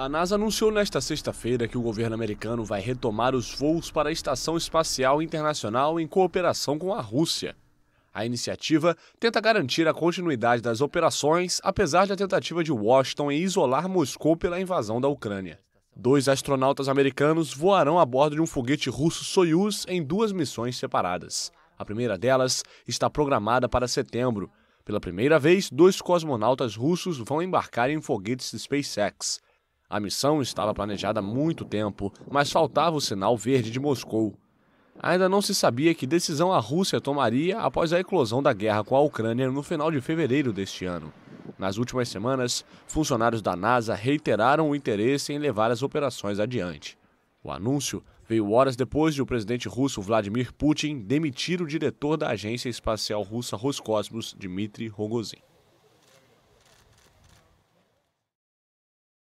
A NASA anunciou nesta sexta-feira que o governo americano vai retomar os voos para a Estação Espacial Internacional em cooperação com a Rússia. A iniciativa tenta garantir a continuidade das operações, apesar da tentativa de Washington em isolar Moscou pela invasão da Ucrânia. Dois astronautas americanos voarão a bordo de um foguete russo Soyuz em duas missões separadas. A primeira delas está programada para setembro. Pela primeira vez, dois cosmonautas russos vão embarcar em foguetes SpaceX. A missão estava planejada há muito tempo, mas faltava o sinal verde de Moscou. Ainda não se sabia que decisão a Rússia tomaria após a eclosão da guerra com a Ucrânia no final de fevereiro deste ano. Nas últimas semanas, funcionários da NASA reiteraram o interesse em levar as operações adiante. O anúncio veio horas depois de o presidente russo Vladimir Putin demitir o diretor da agência espacial russa Roscosmos, Dmitry Rogozin.